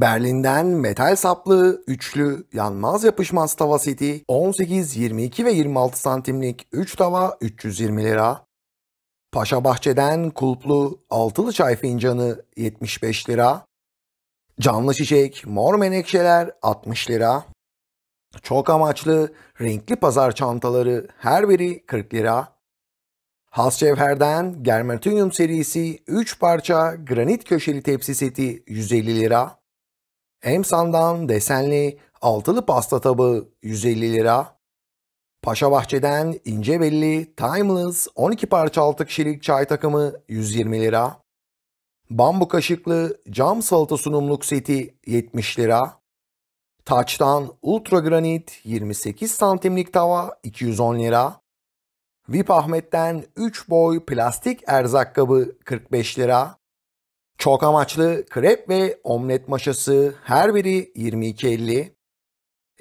Berlin'den metal saplı, üçlü, yanmaz yapışmaz tava seti 18, 22 ve 26 santimlik 3 tava 320 lira. Paşa Bahçe'den kulplu altılı çay fincanı 75 lira. Canlı çiçek, mor menekşeler 60 lira. Çok amaçlı renkli pazar çantaları her biri 40 lira. Has Cevher'den Germanium serisi 3 parça granit köşeli tepsi seti 150 lira. Emsan'dan desenli altılı pasta tabağı 150 lira. Paşa Bahçe'den ince belli Timeless 12 parça 6 kişilik çay takımı 120 lira. Bambu kaşıklı cam salata sunumluk seti 70 lira. Taç'tan Ultra Granit 28 santimlik tava 210 lira. VIP Ahmet'ten 3 boy plastik erzak kabı 45 lira. Çok amaçlı krep ve omlet maşası her biri 22.50.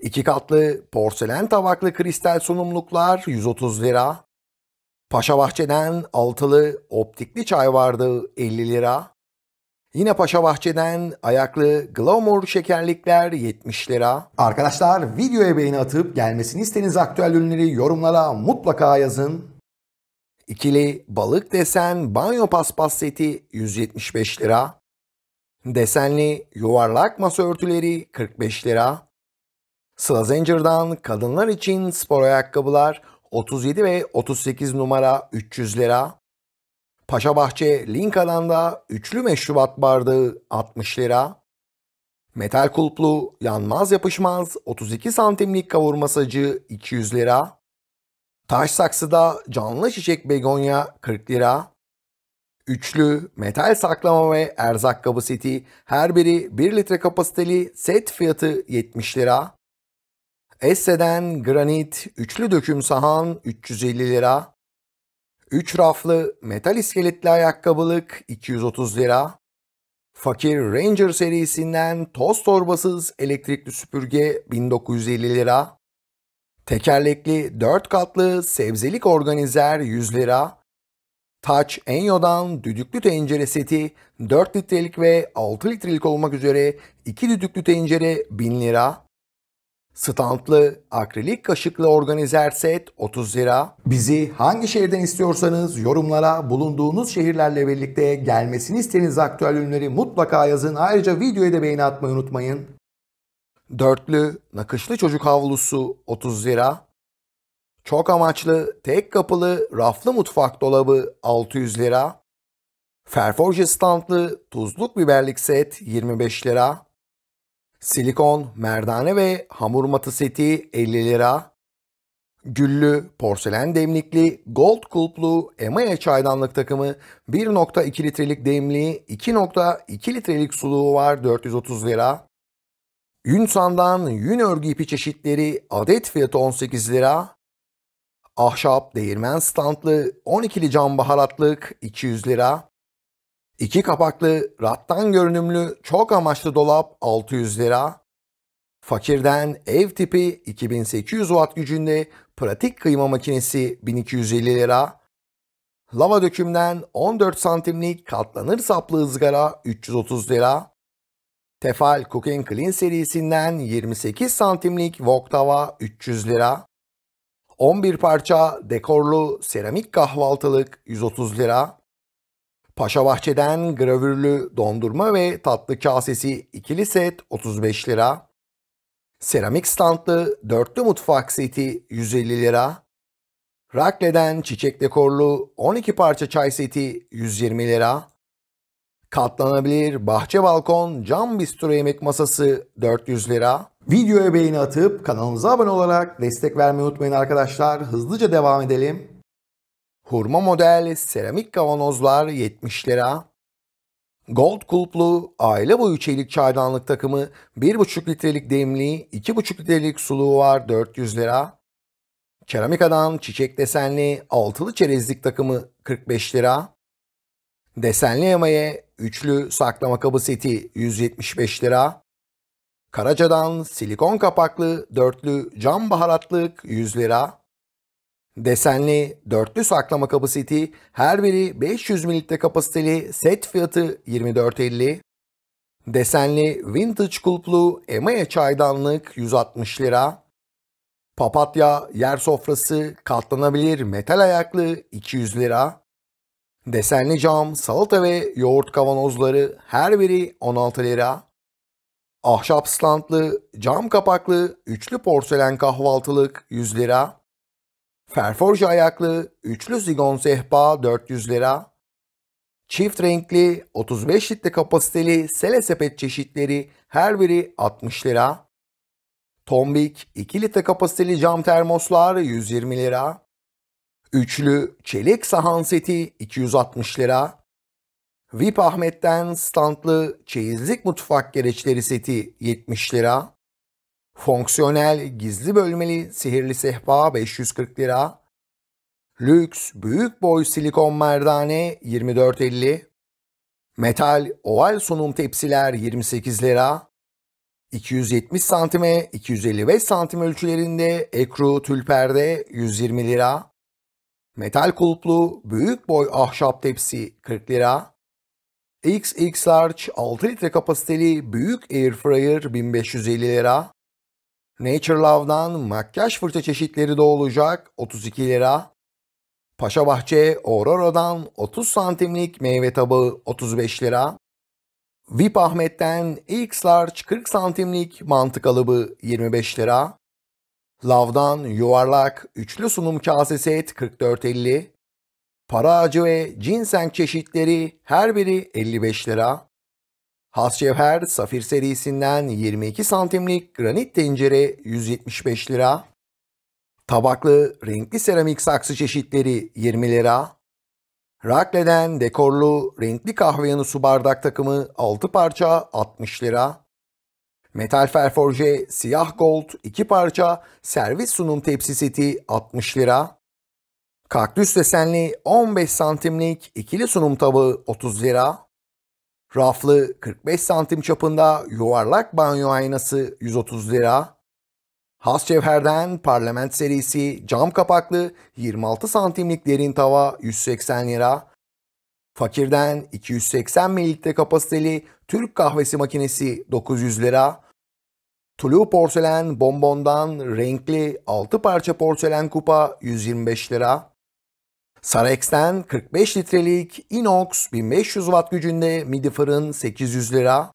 İki katlı porselen tabaklı kristal sunumluklar 130 lira. Paşa Bahçe'den altılı optikli çay vardı 50 lira. Yine Paşa Bahçe'den ayaklı glamour şekerlikler 70 lira. Arkadaşlar videoya beğeni atıp gelmesini istediğiniz aktüel ürünleri yorumlara mutlaka yazın. İkili balık desen banyo paspas seti 175 lira. Desenli yuvarlak masa örtüleri 45 lira. Slazenger'dan kadınlar için spor ayakkabılar 37 ve 38 numara 300 lira. Paşa Bahçe Linka'dan da üçlü meşrubat bardağı 60 lira. Metal kulplu yanmaz yapışmaz 32 santimlik kavurmasacı 200 lira. Taş saksıda canlı çiçek begonya 40 lira. Üçlü metal saklama ve erzak kabı seti her biri 1 litre kapasiteli set fiyatı 70 lira. Esse'den granit üçlü döküm sahan 350 lira. 3 raflı metal iskeletli ayakkabılık 230 lira. Fakir Ranger serisinden toz torbasız elektrikli süpürge 1950 lira. Tekerlekli 4 katlı sebzelik organizer 100 lira. Taç Enyo'dan düdüklü tencere seti 4 litrelik ve 6 litrelik olmak üzere 2 düdüklü tencere 1000 lira. Standlı akrilik kaşıklı organizer set 30 lira. Bizi hangi şehirden istiyorsanız yorumlara bulunduğunuz şehirlerle birlikte gelmesini istediğiniz aktüel ürünleri mutlaka yazın. Ayrıca videoya da beğeni atmayı unutmayın. Dörtlü nakışlı çocuk havlusu 30 lira. Çok amaçlı tek kapılı raflı mutfak dolabı 600 lira. Ferforje standlı tuzluk biberlik set 25 lira. Silikon, merdane ve hamur matı seti 50 lira. Güllü, porselen demlikli, gold kulplu Emaya çaydanlık takımı 1.2 litrelik demliği, 2.2 litrelik suluğu var 430 lira. Yün sandan yün örgü ipi çeşitleri adet fiyatı 18 lira. Ahşap değirmen standlı 12'li cam baharatlık 200 lira. İki kapaklı rattan görünümlü çok amaçlı dolap 600 lira. Fakirden ev tipi 2800 watt gücünde pratik kıyma makinesi 1250 lira. Lava dökümden 14 santimlik katlanır saplı ızgara 330 lira. Tefal Cook Clean serisinden 28 santimlik wok tava 300 lira. 11 parça dekorlu seramik kahvaltılık 130 lira. Paşa Bahçe'den gravürlü dondurma ve tatlı kasesi ikili set 35 lira. Seramik standlı dörtlü mutfak seti 150 lira. Rakle'den çiçek dekorlu 12 parça çay seti 120 lira. Katlanabilir bahçe balkon, cam bistro yemek masası 400 lira. Videoya beğeni atıp kanalımıza abone olarak destek vermeyi unutmayın arkadaşlar. Hızlıca devam edelim. Hurma model seramik kavanozlar 70 lira. Gold kulplu aile boyu çelik çaydanlık takımı 1,5 litrelik demli, 2,5 litrelik suluğu var 400 lira. Keramikadan çiçek desenli altılı çerezlik takımı 45 lira. Desenli emaye Üçlü saklama kabı seti 175 lira. Karaca'dan silikon kapaklı dörtlü cam baharatlık 100 lira. Desenli dörtlü saklama kabı seti her biri 500 mililitre kapasiteli set fiyatı 24.50. Desenli vintage kulplu Emaya çaydanlık 160 lira. Papatya yer sofrası katlanabilir metal ayaklı 200 lira. Desenli cam, salata ve yoğurt kavanozları her biri 16 lira. Ahşap standlı, cam kapaklı, üçlü porselen kahvaltılık 100 lira. Ferforje ayaklı, üçlü zigon sehpa 400 lira. Çift renkli, 35 litre kapasiteli sele sepet çeşitleri her biri 60 lira. Tombik, 2 litre kapasiteli cam termoslar 120 lira. Üçlü çelik sahan seti 260 lira. VIP Ahmet'ten standlı çeyizlik mutfak gereçleri seti 70 lira. Fonksiyonel gizli bölmeli sihirli sehpa 540 lira. Lüks büyük boy silikon merdane 24.50. Metal oval sunum tepsiler 28 lira. 270 santime 255 santim ölçülerinde ekru tülperde 120 lira metal kulplu büyük boy ahşap tepsi 40 lira, XX Large 6 litre kapasiteli büyük air fryer 1550 lira, Nature Love'dan makyaj fırça çeşitleri de olacak 32 lira, Paşa Bahçe Aurora'dan 30 santimlik meyve tabağı 35 lira, VIP Ahmet'ten X Large 40 santimlik mantı kalıbı 25 lira, Lavdan yuvarlak üçlü sunum kasesi set 44.50. Para ağacı ve ginseng çeşitleri her biri 55 lira. Hascevher safir serisinden 22 santimlik granit tencere 175 lira. Tabaklı renkli seramik saksı çeşitleri 20 lira. Rakle'den dekorlu renkli kahve yanı su bardak takımı 6 parça 60 lira. Metal ferforje siyah gold iki parça servis sunum tepsi seti 60 lira. Kaktüs desenli 15 santimlik ikili sunum tabağı 30 lira. Raflı 45 santim çapında yuvarlak banyo aynası 130 lira. Has cevherden parlament serisi cam kapaklı 26 santimlik derin tava 180 lira. Fakirden 280 ml'likte kapasiteli Türk kahvesi makinesi 900 lira. Tulu porselen bonbondan renkli 6 parça porselen kupa 125 lira. Sarex'ten 45 litrelik inox 1500 watt gücünde midi fırın 800 lira.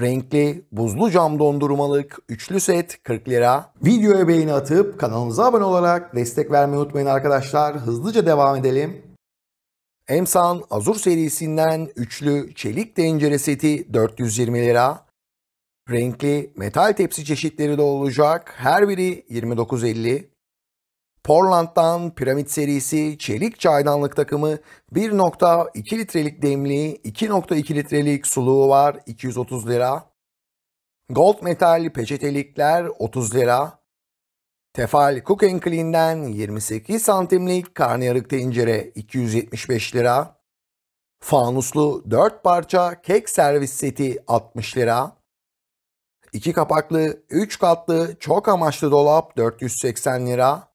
Renkli buzlu cam dondurmalık üçlü set 40 lira. Videoya beğeni atıp kanalımıza abone olarak destek vermeyi unutmayın arkadaşlar. Hızlıca devam edelim. Emsan Azur serisinden üçlü çelik tencere seti 420 lira. Renkli metal tepsi çeşitleri de olacak. Her biri 29.50. Portland'dan piramit serisi çelik çaydanlık takımı 1.2 litrelik demli, 2.2 litrelik suluğu var 230 lira. Gold metal peçetelikler 30 lira. Tefal Cook Clean'den 28 santimlik karnıyarık tencere 275 lira. Fanuslu 4 parça kek servis seti 60 lira. 2 kapaklı 3 katlı çok amaçlı dolap 480 lira.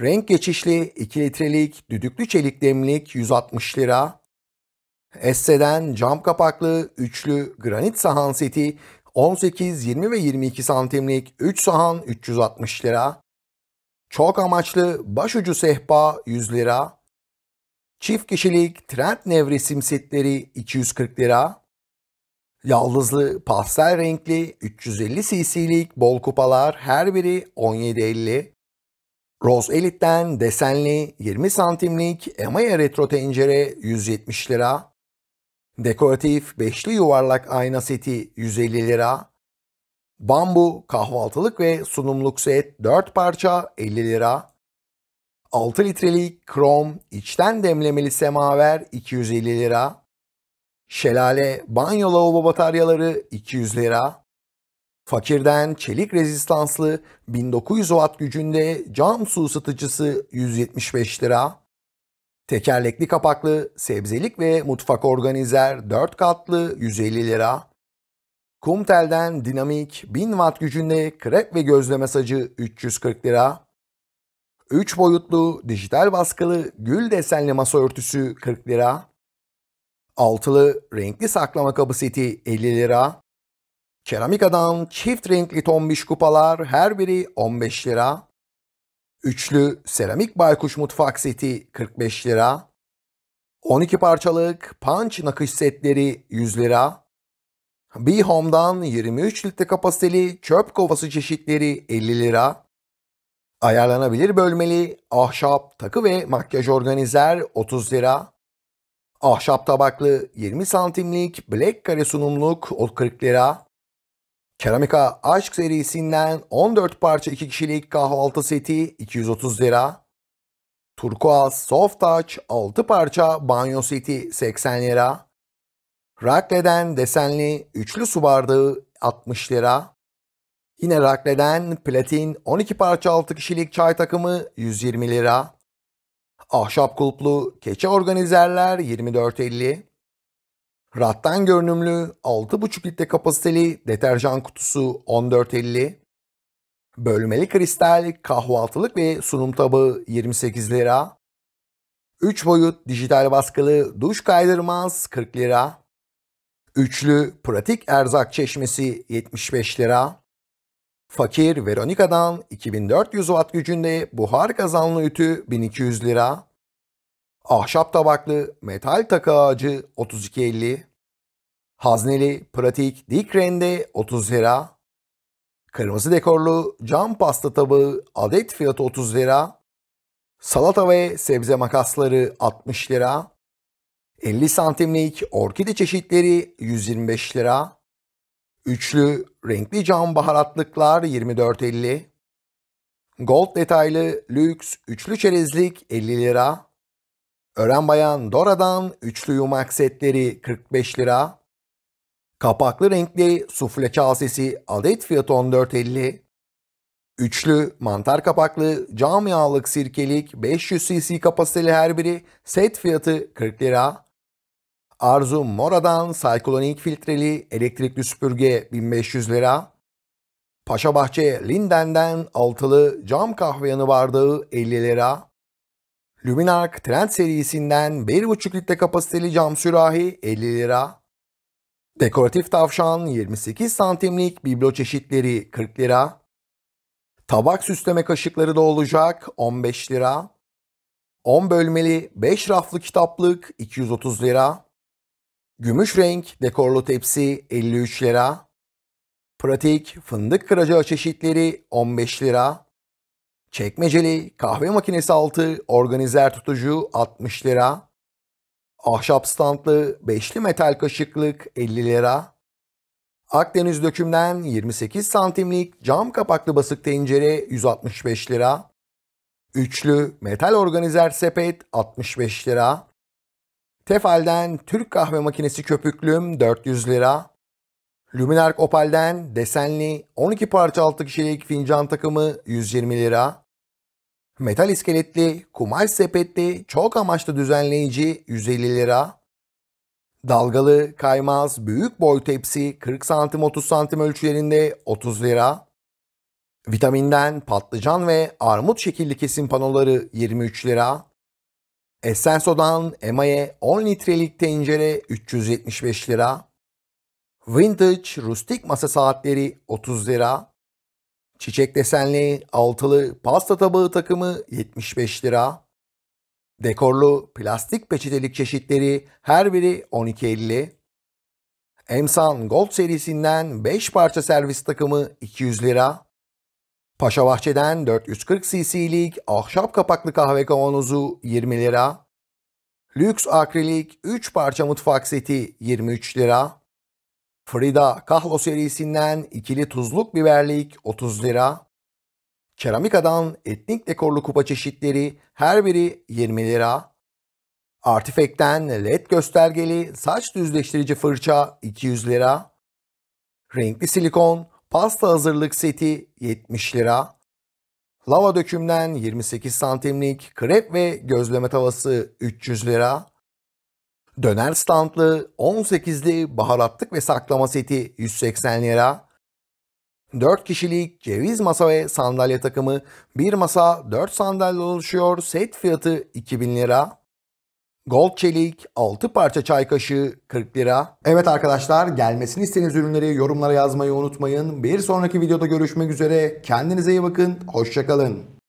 Renk geçişli 2 litrelik düdüklü çelik demlik 160 lira. Esse'den cam kapaklı üçlü granit sahan seti 18, 20 ve 22 santimlik 3 sahan 360 lira. Çok amaçlı başucu sehpa 100 lira. Çift kişilik trend nevresim setleri 240 lira. Yaldızlı pastel renkli 350 cc'lik bol kupalar her biri 17.50. Rose Elite'den desenli 20 santimlik Emaya retro tencere 170 lira. Dekoratif beşli yuvarlak ayna seti 150 lira. Bambu kahvaltılık ve sunumluk set 4 parça 50 lira. 6 litrelik krom içten demlemeli semaver 250 lira. Şelale banyo lavabo bataryaları 200 lira. Fakirden çelik rezistanslı 1900 watt gücünde cam su ısıtıcısı 175 lira. Tekerlekli kapaklı, sebzelik ve mutfak organizer 4 katlı 150 lira. Kum telden dinamik 1000 watt gücünde krep ve gözleme sacı 340 lira. 3 boyutlu dijital baskılı gül desenli masa örtüsü 40 lira. Altılı renkli saklama kabı seti 50 lira. Keramikadan çift renkli tombiş kupalar her biri 15 lira. Üçlü seramik baykuş mutfak seti 45 lira. 12 parçalık punch nakış setleri 100 lira. B-Home'dan 23 litre kapasiteli çöp kovası çeşitleri 50 lira. Ayarlanabilir bölmeli ahşap takı ve makyaj organizer 30 lira. Ahşap tabaklı 20 santimlik black kare sunumluk 40 lira. Keramika Aşk serisinden 14 parça 2 kişilik kahvaltı seti 230 lira. Turkuaz Soft Touch 6 parça banyo seti 80 lira. Rakle'den desenli üçlü su bardağı 60 lira. Yine Rakle'den platin 12 parça 6 kişilik çay takımı 120 lira. Ahşap kulplu keçe organizerler 24.50. Rattan görünümlü 6,5 litre kapasiteli deterjan kutusu 14.50. Bölmeli kristal kahvaltılık ve sunum tabağı 28 lira. 3 boyut dijital baskılı duş kaydırmaz 40 lira. Üçlü pratik erzak çeşmesi 75 lira. Fakir Veronica'dan 2400 watt gücünde buhar kazanlı ütü 1200 lira ahşap tabaklı metal takı ağacı 3250, hazneli pratik dik rende 30 lira, kırmızı dekorlu cam pasta tabağı adet fiyatı 30 lira, salata ve sebze makasları 60 lira, 50 santimlik orkide çeşitleri 125 lira, üçlü renkli cam baharatlıklar 24.50, gold detaylı lüks üçlü çerezlik 50 lira, Ören Bayan Dora'dan üçlü yumak setleri 45 lira. Kapaklı renkli sufle kasesi adet fiyatı 14.50. Üçlü mantar kapaklı cam yağlık sirkelik 500 cc kapasiteli her biri set fiyatı 40 lira. Arzu Mora'dan Saykolonik filtreli elektrikli süpürge 1500 lira. Paşa Bahçe Linden'den altılı cam kahve yanı bardağı 50 lira. Luminark Trend serisinden 1,5 litre kapasiteli cam sürahi 50 lira. Dekoratif tavşan 28 santimlik biblo çeşitleri 40 lira. Tabak süsleme kaşıkları da olacak 15 lira. 10 bölmeli 5 raflı kitaplık 230 lira. Gümüş renk dekorlu tepsi 53 lira. Pratik fındık kıracağı çeşitleri 15 lira. Çekmeceli, kahve makinesi altı, organizer tutucu 60 lira. Ahşap standlı, beşli metal kaşıklık 50 lira. Akdeniz dökümden 28 santimlik cam kapaklı basık tencere 165 lira. Üçlü metal organizer sepet 65 lira. Tefal'den Türk kahve makinesi köpüklüm 400 lira. Luminark Opal'den desenli 12 parça 6 kişilik fincan takımı 120 lira. Metal iskeletli, kumaş sepetli, çok amaçlı düzenleyici 150 lira. Dalgalı, kaymaz, büyük boy tepsi 40 santim 30 santim ölçülerinde 30 lira. Vitaminden patlıcan ve armut şekilli kesim panoları 23 lira. Essenso'dan Emaye 10 litrelik tencere 375 lira. Vintage rustik masa saatleri 30 lira. Çiçek desenli altılı pasta tabağı takımı 75 lira. Dekorlu plastik peçetelik çeşitleri her biri 12.50. Emsan Gold serisinden 5 parça servis takımı 200 lira. Paşa Bahçe'den 440 cc'lik ahşap kapaklı kahve kavanozu 20 lira. Lüks akrilik 3 parça mutfak seti 23 lira. Frida Kahlo serisinden ikili tuzluk biberlik 30 lira. Keramikadan etnik dekorlu kupa çeşitleri her biri 20 lira. Artifekten led göstergeli saç düzleştirici fırça 200 lira. Renkli silikon pasta hazırlık seti 70 lira. Lava dökümden 28 santimlik krep ve gözleme tavası 300 lira. Döner standlı 18'li baharatlık ve saklama seti 180 lira. 4 kişilik ceviz masa ve sandalye takımı 1 masa 4 sandalye oluşuyor. Set fiyatı 2000 lira. Gold çelik 6 parça çay kaşığı 40 lira. Evet arkadaşlar gelmesini istediğiniz ürünleri yorumlara yazmayı unutmayın. Bir sonraki videoda görüşmek üzere. Kendinize iyi bakın. Hoşçakalın.